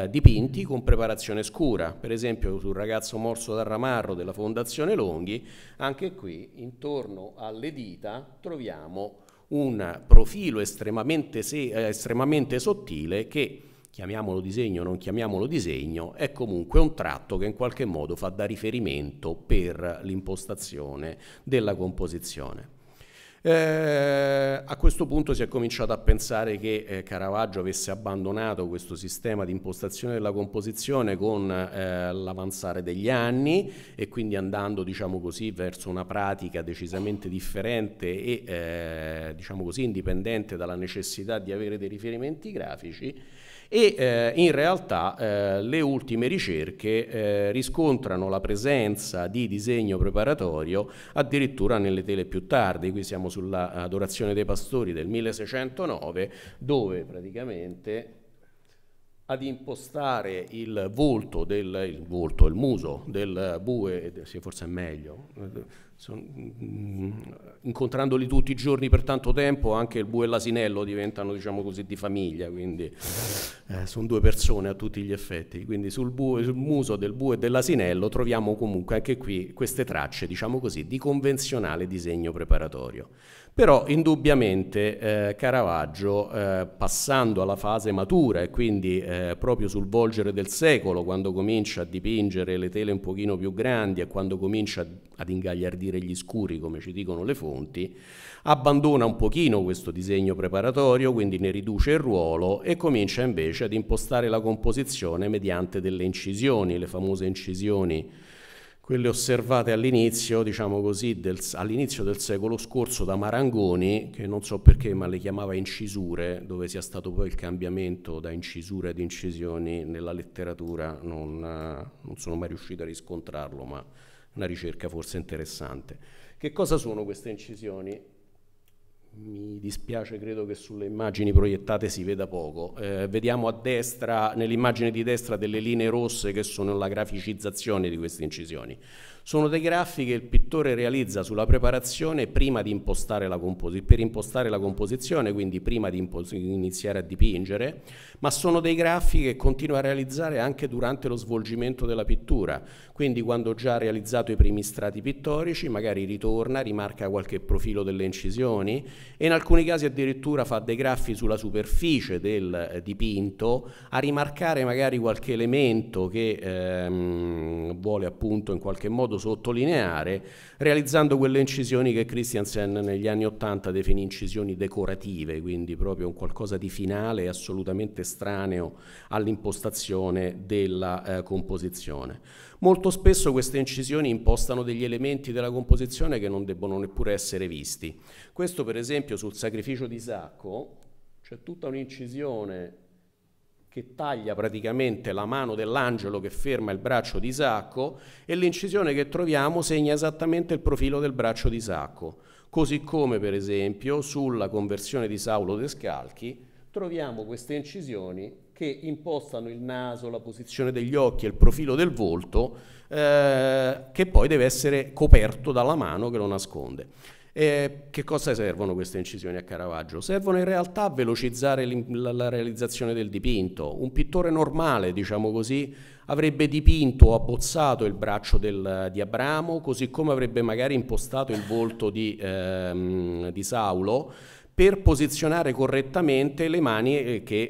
eh, dipinti con preparazione scura, per esempio sul ragazzo morso dal ramarro della Fondazione Longhi, anche qui intorno alle dita troviamo un profilo estremamente, se, eh, estremamente sottile che chiamiamolo disegno o non chiamiamolo disegno, è comunque un tratto che in qualche modo fa da riferimento per l'impostazione della composizione. Eh, a questo punto si è cominciato a pensare che eh, Caravaggio avesse abbandonato questo sistema di impostazione della composizione con eh, l'avanzare degli anni e quindi andando diciamo così, verso una pratica decisamente differente e eh, diciamo così, indipendente dalla necessità di avere dei riferimenti grafici e eh, in realtà eh, le ultime ricerche eh, riscontrano la presenza di disegno preparatorio addirittura nelle tele più tardi, qui siamo sulla adorazione dei pastori del 1609 dove praticamente ad impostare il volto, del, il, volto il muso del bue, sì, forse è meglio, mm, incontrandoli tutti i giorni per tanto tempo, anche il bue e l'asinello diventano, diciamo così, di famiglia, quindi eh, sono due persone a tutti gli effetti. Quindi sul, bue, sul muso del bue e dell'asinello troviamo comunque anche qui queste tracce, diciamo così, di convenzionale disegno preparatorio. Però indubbiamente eh, Caravaggio, eh, passando alla fase matura e quindi eh, proprio sul volgere del secolo, quando comincia a dipingere le tele un pochino più grandi e quando comincia ad ingagliardire gli scuri, come ci dicono le fonti, abbandona un pochino questo disegno preparatorio, quindi ne riduce il ruolo e comincia invece ad impostare la composizione mediante delle incisioni, le famose incisioni quelle osservate all'inizio, diciamo così, del, all'inizio del secolo scorso da Marangoni, che non so perché, ma le chiamava incisure, dove sia stato poi il cambiamento da incisure ad incisioni nella letteratura, non, non sono mai riuscito a riscontrarlo, ma una ricerca forse interessante. Che cosa sono queste incisioni? mi dispiace, credo che sulle immagini proiettate si veda poco. Eh, vediamo a destra, nell'immagine di destra, delle linee rosse che sono la graficizzazione di queste incisioni. Sono dei graffi che il pittore realizza sulla preparazione prima di impostare la per impostare la composizione, quindi prima di iniziare a dipingere, ma sono dei graffi che continua a realizzare anche durante lo svolgimento della pittura, quindi quando già ha realizzato i primi strati pittorici magari ritorna, rimarca qualche profilo delle incisioni e in alcuni casi addirittura fa dei graffi sulla superficie del eh, dipinto a rimarcare magari qualche elemento che ehm, vuole appunto in qualche modo modo sottolineare, realizzando quelle incisioni che Christiansen negli anni Ottanta definì incisioni decorative, quindi proprio un qualcosa di finale assolutamente estraneo all'impostazione della eh, composizione. Molto spesso queste incisioni impostano degli elementi della composizione che non debbono neppure essere visti. Questo per esempio sul sacrificio di Isacco c'è tutta un'incisione che taglia praticamente la mano dell'angelo che ferma il braccio di Isacco e l'incisione che troviamo segna esattamente il profilo del braccio di Isacco. Così come per esempio sulla conversione di Saulo Descalchi troviamo queste incisioni che impostano il naso, la posizione degli occhi e il profilo del volto eh, che poi deve essere coperto dalla mano che lo nasconde. E che cosa servono queste incisioni a Caravaggio? Servono in realtà a velocizzare la realizzazione del dipinto. Un pittore normale, diciamo così, avrebbe dipinto o abbozzato il braccio del, di Abramo, così come avrebbe magari impostato il volto di, ehm, di Saulo, per posizionare correttamente le mani eh, che,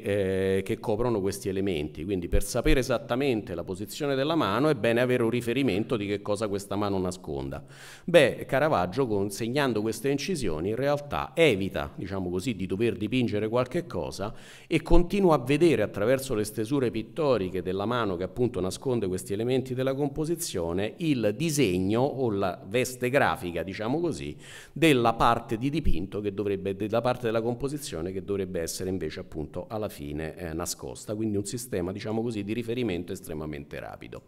eh, che, coprono questi elementi. Quindi per sapere esattamente la posizione della mano è bene avere un riferimento di che cosa questa mano nasconda. Beh, Caravaggio consegnando queste incisioni in realtà evita, diciamo così, di dover dipingere qualche cosa e continua a vedere attraverso le stesure pittoriche della mano che appunto nasconde questi elementi della composizione il disegno o la veste grafica, diciamo così, della parte di dipinto che dovrebbe da parte della composizione che dovrebbe essere invece appunto alla fine eh, nascosta, quindi un sistema diciamo così di riferimento estremamente rapido.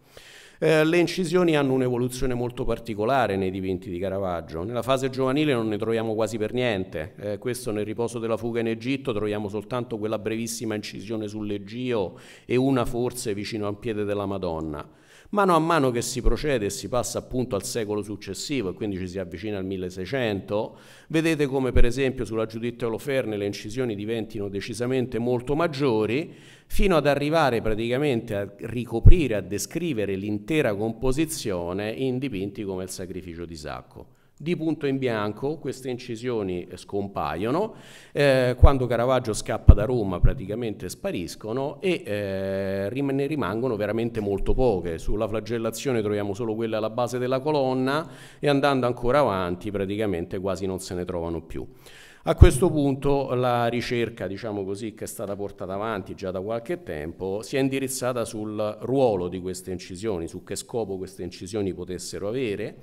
Eh, le incisioni hanno un'evoluzione molto particolare nei dipinti di Caravaggio. Nella fase giovanile non ne troviamo quasi per niente. Eh, questo nel riposo della fuga in Egitto troviamo soltanto quella brevissima incisione sul leggio e una forse vicino al piede della Madonna. Mano a mano che si procede e si passa appunto al secolo successivo e quindi ci si avvicina al 1600, vedete come per esempio sulla Giuditta Oloferne le incisioni diventino decisamente molto maggiori fino ad arrivare praticamente a ricoprire, a descrivere l'intera composizione in dipinti come il sacrificio di Sacco. Di punto in bianco queste incisioni eh, scompaiono, eh, quando Caravaggio scappa da Roma praticamente spariscono e eh, ne rimangono veramente molto poche. Sulla flagellazione troviamo solo quelle alla base della colonna e andando ancora avanti praticamente quasi non se ne trovano più. A questo punto la ricerca, diciamo così, che è stata portata avanti già da qualche tempo, si è indirizzata sul ruolo di queste incisioni, su che scopo queste incisioni potessero avere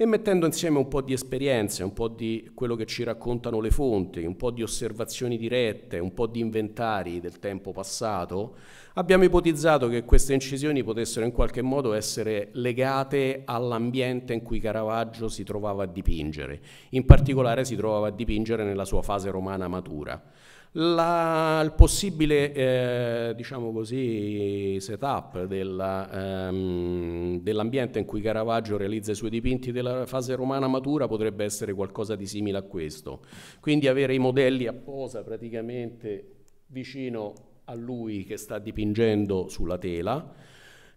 e mettendo insieme un po' di esperienze, un po' di quello che ci raccontano le fonti, un po' di osservazioni dirette, un po' di inventari del tempo passato, abbiamo ipotizzato che queste incisioni potessero in qualche modo essere legate all'ambiente in cui Caravaggio si trovava a dipingere, in particolare si trovava a dipingere nella sua fase romana matura. La, il possibile eh, diciamo così, setup della, ehm, dell'ambiente in cui Caravaggio realizza i suoi dipinti della fase romana matura potrebbe essere qualcosa di simile a questo. Quindi avere i modelli a posa praticamente vicino a lui che sta dipingendo sulla tela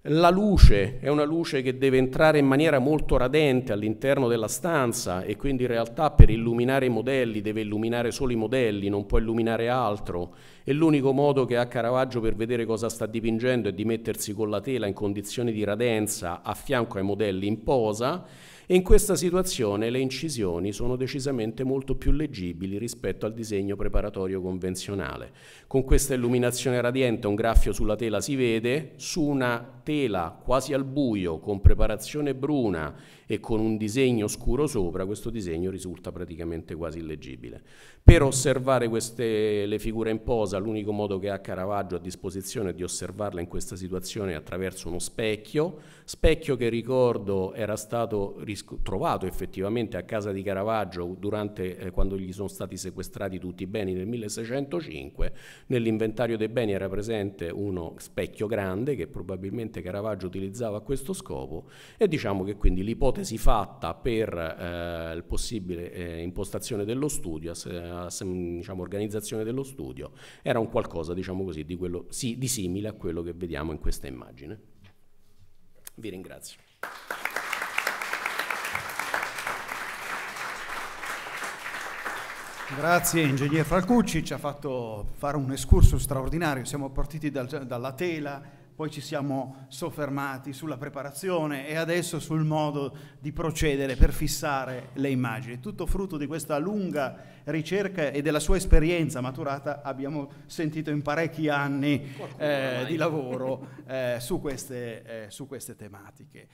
la luce è una luce che deve entrare in maniera molto radente all'interno della stanza e quindi in realtà per illuminare i modelli deve illuminare solo i modelli, non può illuminare altro. E l'unico modo che ha Caravaggio per vedere cosa sta dipingendo è di mettersi con la tela in condizioni di radenza a fianco ai modelli in posa e in questa situazione le incisioni sono decisamente molto più leggibili rispetto al disegno preparatorio convenzionale. Con questa illuminazione radiante un graffio sulla tela si vede, su una tela quasi al buio con preparazione bruna e con un disegno scuro sopra questo disegno risulta praticamente quasi illeggibile. Per osservare queste, le figure in posa l'unico modo che ha Caravaggio a disposizione di osservarle in questa situazione è attraverso uno specchio, specchio che ricordo era stato trovato effettivamente a casa di Caravaggio durante, eh, quando gli sono stati sequestrati tutti i beni nel 1605, nell'inventario dei beni era presente uno specchio grande che probabilmente Caravaggio utilizzava a questo scopo e diciamo che quindi l'ipotesi ipotesi fatta per eh, il possibile eh, impostazione dello studio, diciamo, organizzazione dello studio, era un qualcosa diciamo così, di, quello, sì, di simile a quello che vediamo in questa immagine. Vi ringrazio. Grazie ingegner Falcucci, ci ha fatto fare un escurso straordinario, siamo partiti dal, dalla tela poi ci siamo soffermati sulla preparazione e adesso sul modo di procedere per fissare le immagini. Tutto frutto di questa lunga ricerca e della sua esperienza maturata abbiamo sentito in parecchi anni eh, di lavoro <laughs> eh, su, queste, eh, su, queste, tematiche.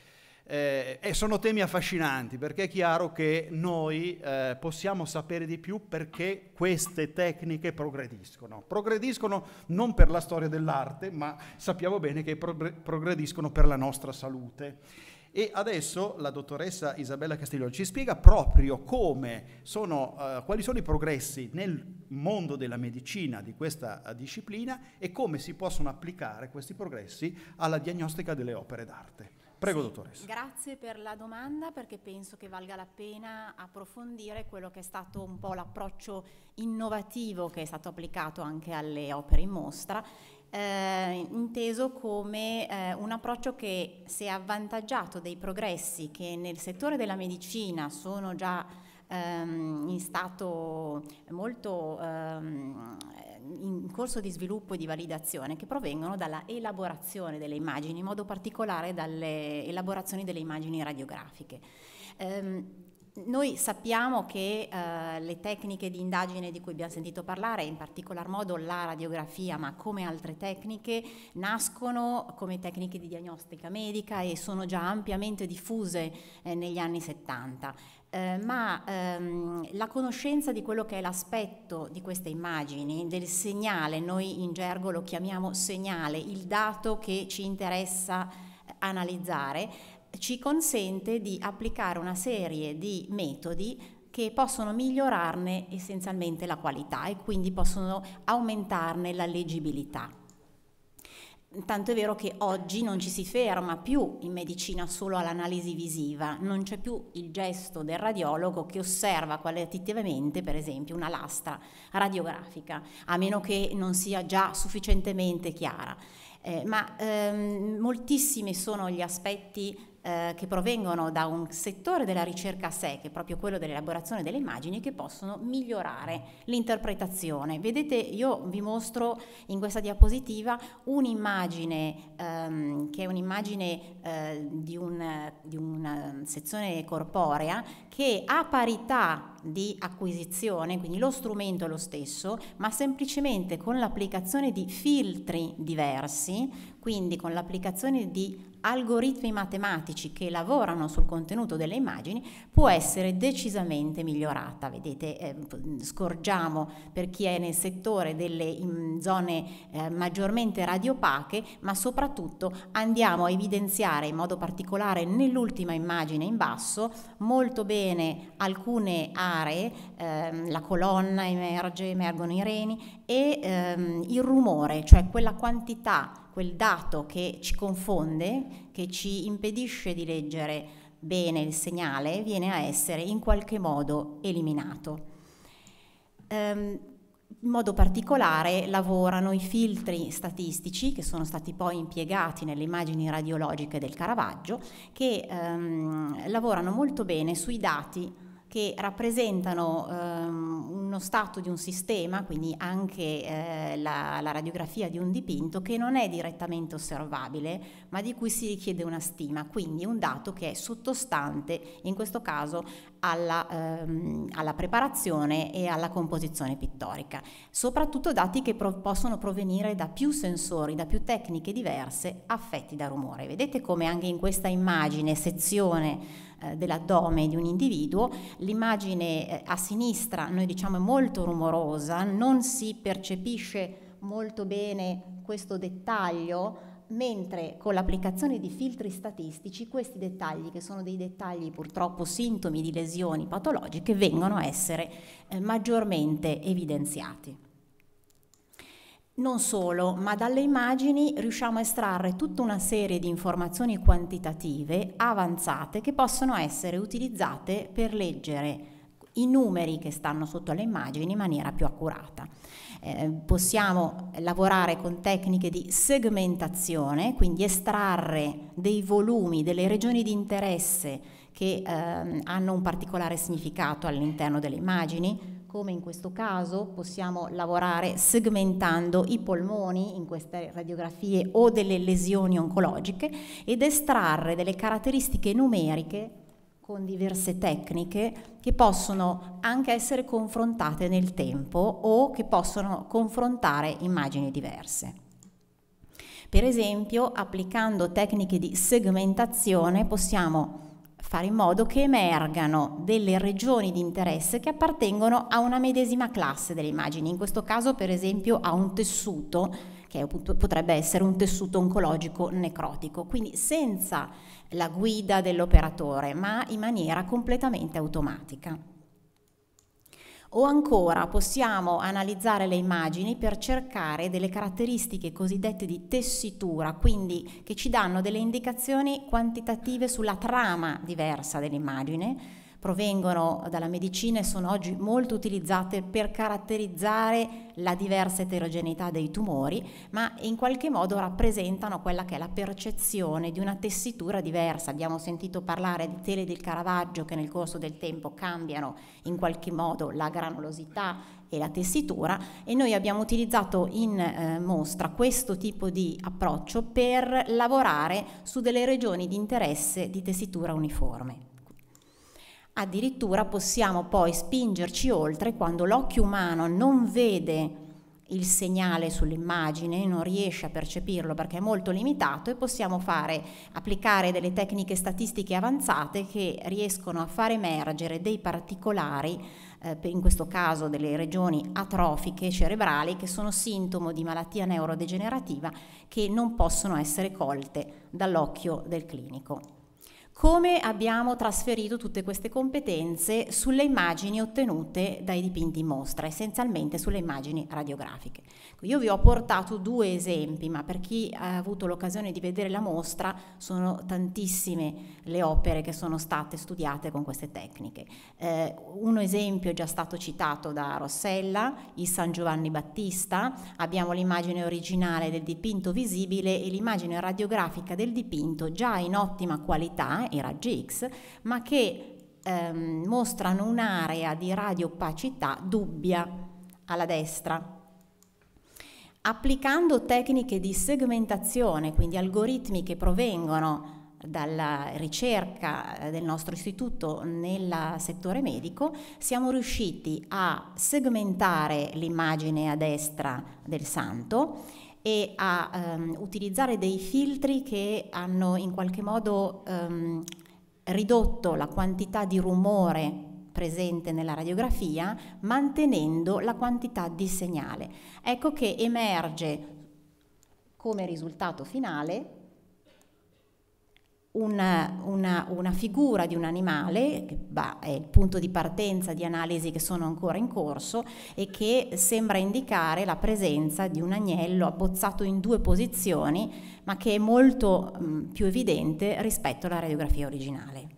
Eh, e sono temi affascinanti perché è chiaro che noi eh, possiamo sapere di più perché queste tecniche progrediscono. Progrediscono non per la storia dell'arte, ma sappiamo bene che progrediscono per la nostra salute. E adesso la dottoressa Isabella Castiglione ci spiega proprio sono, eh, quali sono i progressi nel mondo della medicina di questa eh, disciplina e come si possono applicare questi progressi alla diagnostica delle opere d'arte. Prego, sì, dottoressa. Grazie per la domanda perché penso che valga la pena approfondire quello che è stato un po' l'approccio innovativo che è stato applicato anche alle opere in mostra, eh, inteso come eh, un approccio che si è avvantaggiato dei progressi che nel settore della medicina sono già ehm, in stato molto ehm, in corso di sviluppo e di validazione che provengono dalla elaborazione delle immagini, in modo particolare dalle elaborazioni delle immagini radiografiche. Um, noi sappiamo che eh, le tecniche di indagine di cui abbiamo sentito parlare, in particolar modo la radiografia, ma come altre tecniche, nascono come tecniche di diagnostica medica e sono già ampiamente diffuse eh, negli anni 70. Eh, ma ehm, la conoscenza di quello che è l'aspetto di queste immagini, del segnale, noi in gergo lo chiamiamo segnale, il dato che ci interessa eh, analizzare, ci consente di applicare una serie di metodi che possono migliorarne essenzialmente la qualità e quindi possono aumentarne la leggibilità. Tanto è vero che oggi non ci si ferma più in medicina solo all'analisi visiva, non c'è più il gesto del radiologo che osserva qualitativamente, per esempio, una lastra radiografica, a meno che non sia già sufficientemente chiara. Eh, ma ehm, moltissimi sono gli aspetti eh, che provengono da un settore della ricerca a sé, che è proprio quello dell'elaborazione delle immagini, che possono migliorare l'interpretazione. Vedete, io vi mostro in questa diapositiva un'immagine ehm, che è un'immagine eh, di, un, di una ehm, sezione corporea che a parità di acquisizione, quindi lo strumento è lo stesso, ma semplicemente con l'applicazione di filtri diversi, quindi con l'applicazione di algoritmi matematici che lavorano sul contenuto delle immagini può essere decisamente migliorata. Vedete, eh, scorgiamo per chi è nel settore delle zone eh, maggiormente radiopache, ma soprattutto andiamo a evidenziare in modo particolare nell'ultima immagine in basso molto bene alcune aree, eh, la colonna emerge, emergono i reni, e ehm, il rumore, cioè quella quantità, quel dato che ci confonde, che ci impedisce di leggere bene il segnale, viene a essere in qualche modo eliminato. Ehm, in modo particolare lavorano i filtri statistici che sono stati poi impiegati nelle immagini radiologiche del Caravaggio, che ehm, lavorano molto bene sui dati che rappresentano ehm, uno stato di un sistema, quindi anche eh, la, la, radiografia di un dipinto, che non è direttamente osservabile, ma di cui si richiede una stima, quindi un dato che è sottostante, in questo caso, alla, ehm, alla preparazione e alla composizione pittorica. Soprattutto dati che pro possono provenire da più sensori, da più tecniche diverse affetti da rumore. Vedete come anche in questa immagine, sezione, eh, dell'addome di un individuo. L'immagine eh, a sinistra, noi diciamo, è molto rumorosa, non si percepisce molto bene questo dettaglio, mentre con l'applicazione di filtri statistici questi dettagli, che sono dei dettagli purtroppo sintomi di lesioni patologiche, vengono a essere eh, maggiormente evidenziati. Non solo, ma dalle immagini riusciamo a estrarre tutta una serie di informazioni quantitative avanzate che possono essere utilizzate per leggere i numeri che stanno sotto le immagini in maniera più accurata. Eh, possiamo lavorare con tecniche di segmentazione, quindi estrarre dei volumi, delle regioni di interesse che eh, hanno un particolare significato all'interno delle immagini, come in questo caso possiamo lavorare segmentando i polmoni in queste radiografie o delle lesioni oncologiche ed estrarre delle caratteristiche numeriche con diverse tecniche che possono anche essere confrontate nel tempo o che possono confrontare immagini diverse. Per esempio, applicando tecniche di segmentazione possiamo fare in modo che emergano delle regioni di interesse che appartengono a una medesima classe delle immagini, in questo caso per esempio a un tessuto che potrebbe essere un tessuto oncologico necrotico, quindi senza la guida dell'operatore, ma in maniera completamente automatica. O ancora possiamo analizzare le immagini per cercare delle caratteristiche cosiddette di tessitura, quindi che ci danno delle indicazioni quantitative sulla trama diversa dell'immagine provengono dalla medicina e sono oggi molto utilizzate per caratterizzare la diversa eterogeneità dei tumori, ma in qualche modo rappresentano quella che è la percezione di una tessitura diversa. Abbiamo sentito parlare di tele del Caravaggio che nel corso del tempo cambiano in qualche modo la granulosità e la tessitura e noi abbiamo utilizzato in eh, mostra questo tipo di approccio per lavorare su delle regioni di interesse di tessitura uniforme. Addirittura possiamo poi spingerci oltre quando l'occhio umano non vede il segnale sull'immagine, non riesce a percepirlo perché è molto limitato e possiamo fare, applicare delle tecniche statistiche avanzate che riescono a far emergere dei particolari, eh, in questo caso delle regioni atrofiche cerebrali che sono sintomo di malattia neurodegenerativa che non possono essere colte dall'occhio del clinico come abbiamo trasferito tutte queste competenze sulle immagini ottenute dai dipinti in mostra, essenzialmente sulle immagini radiografiche. Io vi ho portato due esempi, ma per chi ha avuto l'occasione di vedere la mostra sono tantissime le opere che sono state studiate con queste tecniche. Eh, un esempio è già stato citato da Rossella, il San Giovanni Battista, abbiamo l'immagine originale del dipinto visibile e l'immagine radiografica del dipinto già in ottima qualità i raggi X, ma che ehm, mostrano un'area di radiopacità dubbia alla destra. Applicando tecniche di segmentazione, quindi algoritmi che provengono dalla ricerca eh, del nostro istituto nel settore medico, siamo riusciti a segmentare l'immagine a destra del santo e a ehm, utilizzare dei filtri che hanno in qualche modo ehm, ridotto la quantità di rumore presente nella radiografia mantenendo la quantità di segnale. Ecco che emerge come risultato finale una, una, una, figura di un animale, che bah, è il punto di partenza di analisi che sono ancora in corso, e che sembra indicare la presenza di un agnello abbozzato in due posizioni, ma che è molto mh, mm, più evidente rispetto alla radiografia originale.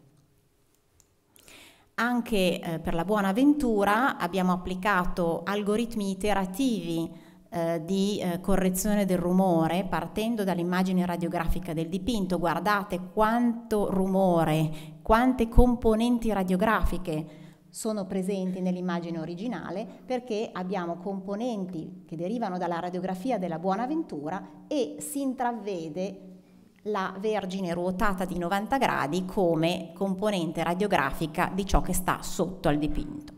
Anche eh, per la buona ventura abbiamo applicato algoritmi iterativi eh, di eh, correzione del rumore partendo dall'immagine radiografica del dipinto. Guardate quanto rumore, quante componenti radiografiche sono presenti nell'immagine originale perché abbiamo componenti che derivano dalla radiografia della Buonaventura e si intravede la Vergine ruotata di 90 gradi come componente radiografica di ciò che sta sotto al dipinto.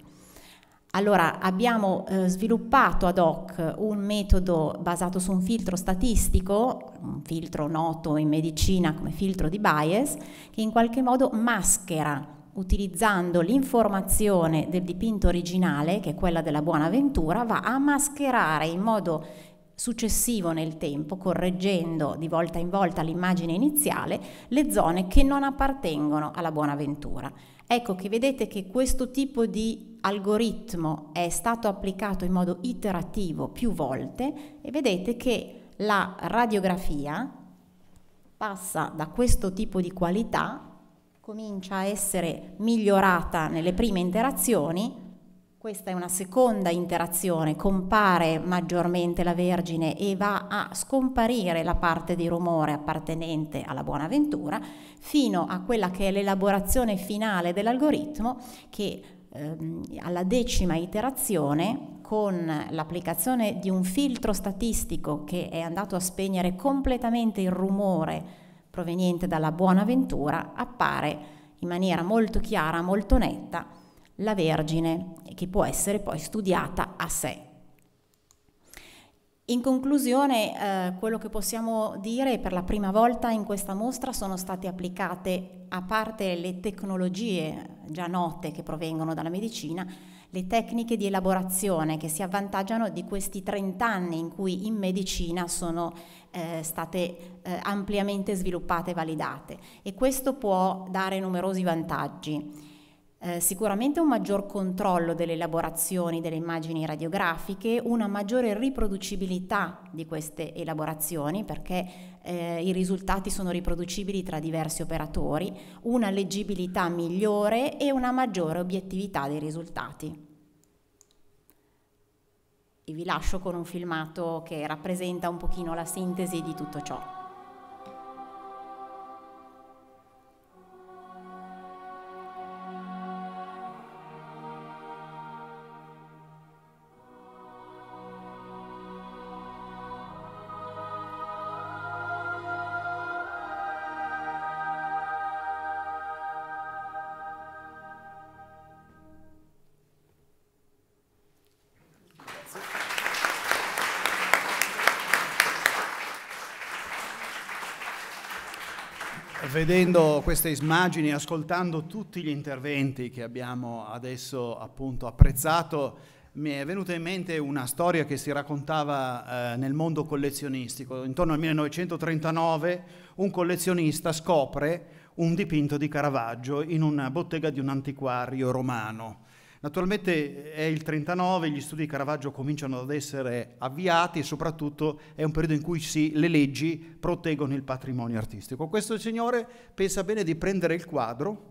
Allora abbiamo eh, sviluppato ad hoc un metodo basato su un filtro statistico, un filtro noto in medicina come filtro di bias, che in qualche modo maschera utilizzando l'informazione del dipinto originale, che è quella della Buonaventura, va a mascherare in modo successivo nel tempo, correggendo di volta in volta l'immagine iniziale, le zone che non appartengono alla Buonaventura. Ecco che vedete che questo tipo di algoritmo è stato applicato in modo iterativo più volte e vedete che la radiografia passa da questo tipo di qualità, comincia a essere migliorata nelle prime interazioni, questa è una seconda interazione, compare maggiormente la Vergine e va a scomparire la parte di rumore appartenente alla buona Buonaventura, fino a quella che è l'elaborazione finale dell'algoritmo che ehm, alla decima iterazione con l'applicazione di un filtro statistico che è andato a spegnere completamente il rumore proveniente dalla buona ventura, appare in maniera molto chiara, molto netta, la Vergine, che può essere poi studiata a sé. In conclusione, eh, quello che possiamo dire per la prima volta in questa mostra sono state applicate, a parte le tecnologie già note che provengono dalla medicina, le tecniche di elaborazione che si avvantaggiano di questi 30 anni in cui in medicina sono eh, state eh, ampiamente sviluppate e validate e questo può dare numerosi vantaggi eh, sicuramente un maggior controllo delle elaborazioni delle immagini radiografiche, una maggiore riproducibilità di queste elaborazioni perché eh, i risultati sono riproducibili tra diversi operatori, una leggibilità migliore e una maggiore obiettività dei risultati. E vi lascio con un filmato che rappresenta un pochino la sintesi di tutto ciò. vedendo queste immagini, ascoltando tutti gli interventi che abbiamo adesso appunto apprezzato, mi è venuta in mente una storia che si raccontava eh, nel mondo collezionistico. Intorno al 1939 un collezionista scopre un dipinto di Caravaggio in una bottega di un antiquario romano Naturalmente eh, è il 39, gli studi di Caravaggio cominciano ad essere avviati e soprattutto è un periodo in cui si, le leggi proteggono il patrimonio artistico. Questo signore pensa bene di prendere il quadro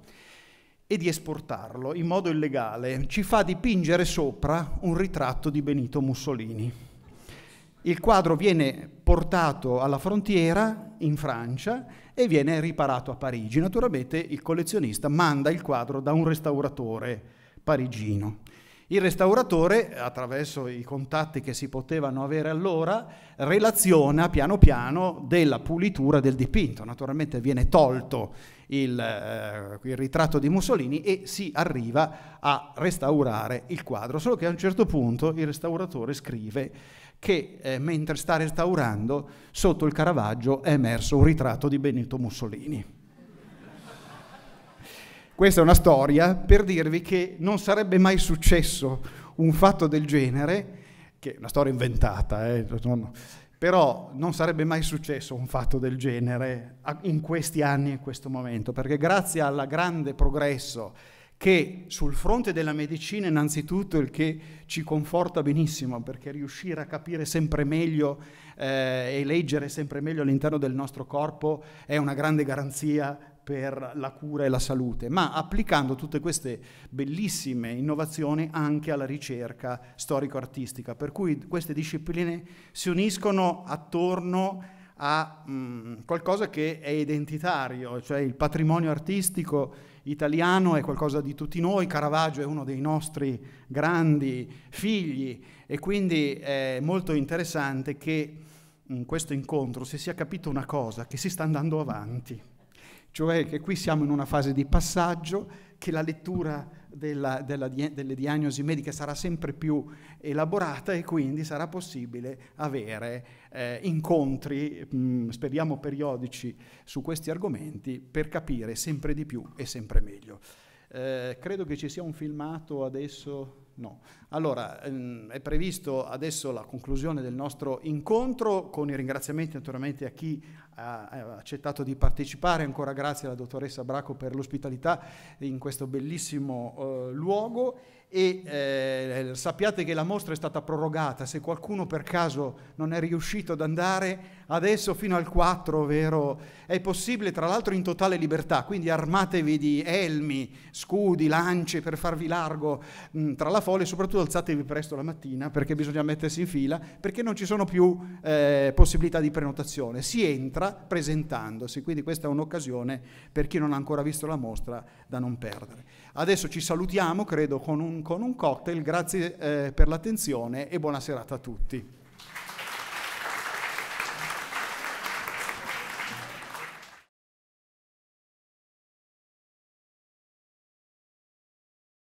e di esportarlo in modo illegale. Ci fa dipingere sopra un ritratto di Benito Mussolini. Il quadro viene portato alla frontiera in Francia e viene riparato a Parigi. Naturalmente il collezionista manda il quadro da un restauratore parigino. Il restauratore, attraverso i contatti che si potevano avere allora, relaziona piano piano della pulitura del dipinto. Naturalmente viene tolto il, eh, il, ritratto di Mussolini e si arriva a restaurare il quadro. Solo che a un certo punto il restauratore scrive che eh, mentre sta restaurando sotto il Caravaggio è emerso un ritratto di Benito Mussolini questa è una storia per dirvi che non sarebbe mai successo un fatto del genere, che è una storia inventata, eh, non, però non sarebbe mai successo un fatto del genere in questi anni in questo momento, perché grazie al grande progresso che sul fronte della medicina innanzitutto il che ci conforta benissimo perché riuscire a capire sempre meglio eh, e leggere sempre meglio all'interno del nostro corpo è una grande garanzia per la cura e la salute, ma applicando tutte queste bellissime innovazioni anche alla ricerca storico-artistica, per cui queste discipline si uniscono attorno a mh, mm, qualcosa che è identitario, cioè il patrimonio artistico italiano è qualcosa di tutti noi, Caravaggio è uno dei nostri grandi figli e quindi è molto interessante che in mm, questo incontro si sia capito una cosa, che si sta andando avanti cioè che qui siamo in una fase di passaggio, che la lettura della, della, delle diagnosi mediche sarà sempre più elaborata e quindi sarà possibile avere eh, incontri, mh, mm, speriamo periodici, su questi argomenti per capire sempre di più e sempre meglio. Eh, credo che ci sia un filmato adesso No. Allora, ehm, è previsto adesso la conclusione del nostro incontro con i ringraziamenti naturalmente a chi ha, accettato di partecipare, ancora grazie alla dottoressa Braco per l'ospitalità in questo bellissimo eh, luogo e eh, sappiate che la mostra è stata prorogata, se qualcuno per caso non è riuscito ad andare adesso fino al 4, ovvero è possibile tra l'altro in totale libertà, quindi armatevi di elmi, scudi, lance per farvi largo mh, mm, tra la folla e soprattutto alzatevi presto la mattina perché bisogna mettersi in fila, perché non ci sono più eh, possibilità di prenotazione, si entra presentandosi, quindi questa è un'occasione per chi non ha ancora visto la mostra da non perdere. Adesso ci salutiamo, credo, con un, con un cocktail. Grazie eh, per l'attenzione e buona serata a tutti.